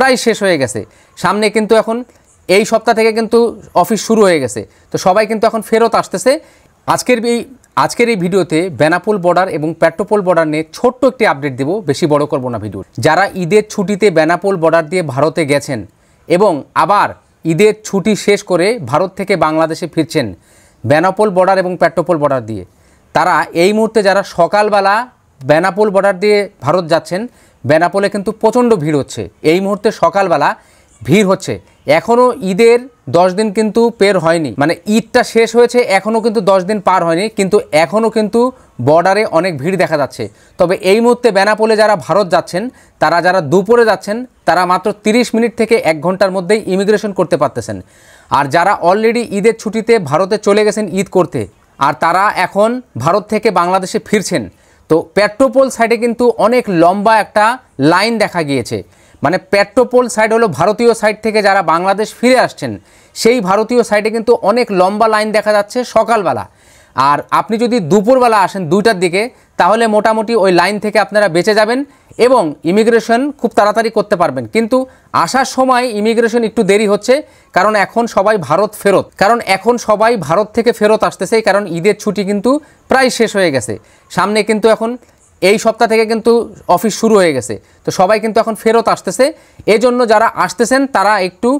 প্রায় শেষ হয়ে গেছে সামনে কিন্তু এখন এই সপ্তাহ থেকে কিন্তু অফিস শুরু হয়ে গেছে তো সবাই কিন্তু এখন ফেরত আসতেছে আজকের এই আজকের এই ভিডিওতে বেনাপোল বর্ডার এবং পেট্রোপোল বর্ডার নিয়ে ছোট্ট একটি আপডেট দেব বেশি বড় করব না ভিডিও যারা ঈদের ছুটিতে বেনাপোল বর্ডার দিয়ে ভারতে গেছেন এবং আবার ঈদের ছুটি শেষ করে ভারত থেকে বাংলাদেশে ফিরছেন বেনাপোল বর্ডার এবং পেট্রোপোল বর্ডার দিয়ে তারা এই মুহূর্তে যারা সকালবেলা বেনাপোল বর্ডার দিয়ে ভারত যাচ্ছেন বেনাপোলে কিন্তু প্রচণ্ড ভিড় হচ্ছে এই মুহূর্তে সকালবেলা ভিড় হচ্ছে এখনও ঈদের দশ দিন কিন্তু পের হয়নি মানে ঈদটা শেষ হয়েছে এখনও কিন্তু দশ দিন পার হয়নি কিন্তু এখনও কিন্তু বর্ডারে অনেক ভিড় দেখা যাচ্ছে তবে এই মুহূর্তে বেনাপোলে যারা ভারত যাচ্ছেন তারা যারা দুপুরে যাচ্ছেন তারা মাত্র 30 মিনিট থেকে এক ঘন্টার মধ্যেই ইমিগ্রেশন করতে পারতেছেন আর যারা অলরেডি ঈদের ছুটিতে ভারতে চলে গেছেন ঈদ করতে আর তারা এখন ভারত থেকে বাংলাদেশে ফিরছেন তো পেট্রোপোল সাইডে কিন্তু অনেক লম্বা একটা লাইন দেখা গিয়েছে মানে পেট্রোপোল সাইড হলো ভারতীয় সাইড থেকে যারা বাংলাদেশ ফিরে আসছেন সেই ভারতীয় সাইডে কিন্তু অনেক লম্বা লাইন দেখা যাচ্ছে সকালবেলা আর আপনি যদি দুপুরবেলা আসেন দুইটার দিকে তাহলে মোটামুটি ওই লাইন থেকে আপনারা বেঁচে যাবেন এবং ইমিগ্রেশন খুব তাড়াতাড়ি করতে পারবেন কিন্তু আসার সময় ইমিগ্রেশন একটু দেরি হচ্ছে কারণ এখন সবাই ভারত ফেরত কারণ এখন সবাই ভারত থেকে ফেরত আসতেছে কারণ ঈদের ছুটি কিন্তু প্রায় শেষ হয়ে গেছে সামনে কিন্তু এখন এই সপ্তাহ থেকে কিন্তু অফিস শুরু হয়ে গেছে তো সবাই কিন্তু এখন ফেরত আসতেছে এজন্য যারা আসতেছেন তারা একটু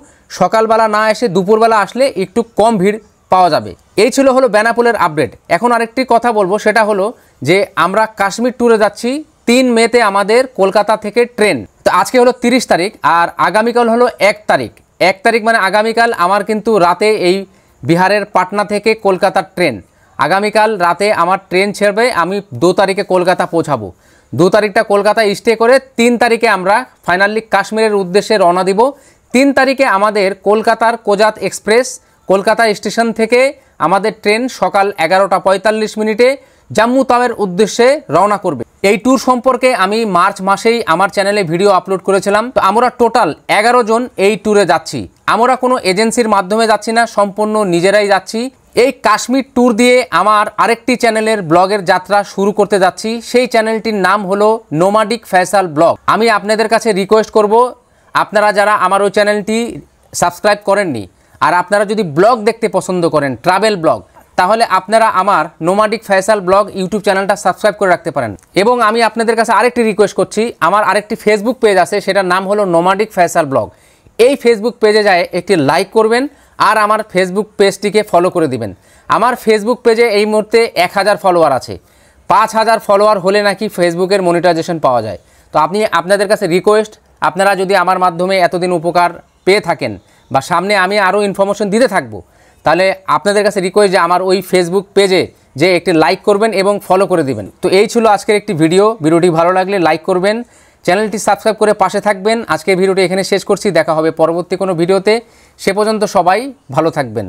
সকালবেলা না এসে দুপুরবেলা আসলে একটু কম ভিড় পাওয়া যাবে এই ছিল হলো বেনাপুলের আপডেট এখন আরেকটি কথা বলবো সেটা হলো যে আমরা কাশ্মীর ট্যুরে যাচ্ছি তিন মেতে আমাদের কলকাতা থেকে ট্রেন তো আজকে হলো ৩০ তারিখ আর আগামীকাল হলো এক তারিখ এক তারিখ মানে আগামীকাল আমার কিন্তু রাতে এই বিহারের পাটনা থেকে কলকাতার ট্রেন আগামীকাল রাতে আমার ট্রেন ছেড়বে আমি দু তারিখে কলকাতা পৌঁছাবো দু তারিখটা কলকাতা স্টে করে তিন তারিখে আমরা ফাইনালি কাশ্মীরের উদ্দেশ্যে রওনা দিব তিন তারিখে আমাদের কলকাতার কোজাত এক্সপ্রেস কলকাতা স্টেশন থেকে আমাদের ট্রেন সকাল এগারোটা পঁয়তাল্লিশ মিনিটে জাম্মু তাওয়ের উদ্দেশ্যে রওনা করবে এই ট্যুর সম্পর্কে আমি মার্চ মাসেই আমার চ্যানেলে ভিডিও আপলোড করেছিলাম তো আমরা টোটাল এগারো জন এই ট্যুরে যাচ্ছি আমরা কোনো এজেন্সির মাধ্যমে যাচ্ছি না সম্পূর্ণ নিজেরাই যাচ্ছি এই কাশ্মীর ট্যুর দিয়ে আমার আরেকটি চ্যানেলের ব্লগের যাত্রা শুরু করতে যাচ্ছি সেই চ্যানেলটির নাম হলো নোমাডিক ফ্যাশাল ব্লগ আমি আপনাদের কাছে রিকোয়েস্ট করব আপনারা যারা আমার ওই চ্যানেলটি সাবস্ক্রাইব করেননি আর আপনারা যদি ব্লগ দেখতে পছন্দ করেন ট্রাভেল ব্লগ তাহলে আপনারা আমার নোমাডিক ফ্যাশাল ব্লগ ইউটিউব চ্যানেলটা সাবস্ক্রাইব করে রাখতে পারেন এবং আমি আপনাদের কাছে আরেকটি রিকোয়েস্ট করছি আমার আরেকটি ফেসবুক পেজ আছে সেটার নাম হলো নোমাডিক ফ্যাশাল ব্লগ এই ফেসবুক পেজে যায় একটি লাইক করবেন আর আমার ফেসবুক পেজটিকে ফলো করে দিবেন আমার ফেসবুক পেজে এই মুহূর্তে এক হাজার ফলোয়ার আছে পাঁচ হাজার ফলোয়ার হলে নাকি ফেসবুকের মনিটাইজেশন পাওয়া যায় তো আপনি আপনাদের কাছে রিকোয়েস্ট আপনারা যদি আমার মাধ্যমে এতদিন উপকার পেয়ে থাকেন বা সামনে আমি আরও ইনফরমেশন দিতে থাকবো তাহলে আপনাদের কাছে রিকোয়েস্ট যে আমার ওই ফেসবুক পেজে যে একটি লাইক করবেন এবং ফলো করে দিবেন তো এই ছিল আজকের একটি ভিডিও ভিডিওটি ভালো লাগলে লাইক করবেন চ্যানেলটি সাবস্ক্রাইব করে পাশে থাকবেন আজকের ভিডিওটি এখানে শেষ করছি দেখা হবে পরবর্তী কোনো ভিডিওতে সে পর্যন্ত সবাই ভালো থাকবেন